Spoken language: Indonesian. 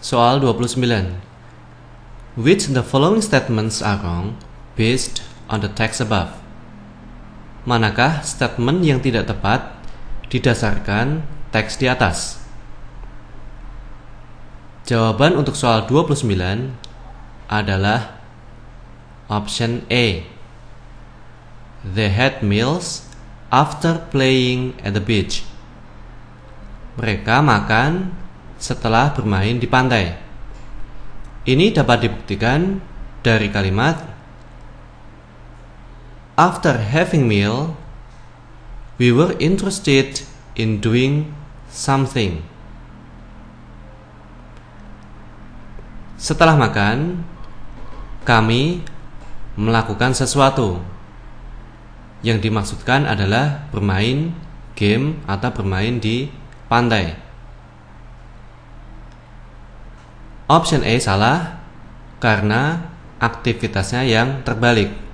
Soal 29. Which the following statements are wrong based on the text above? Manakah statement yang tidak tepat didasarkan teks di atas? Jawaban untuk soal 29 adalah option A. They had meals after playing at the beach. Mereka makan setelah bermain di pantai. Ini dapat dibuktikan dari kalimat After having meal, we were interested in doing something. Setelah makan, kami melakukan sesuatu. Yang dimaksudkan adalah bermain game atau bermain di pantai. Option A salah karena aktivitasnya yang terbalik.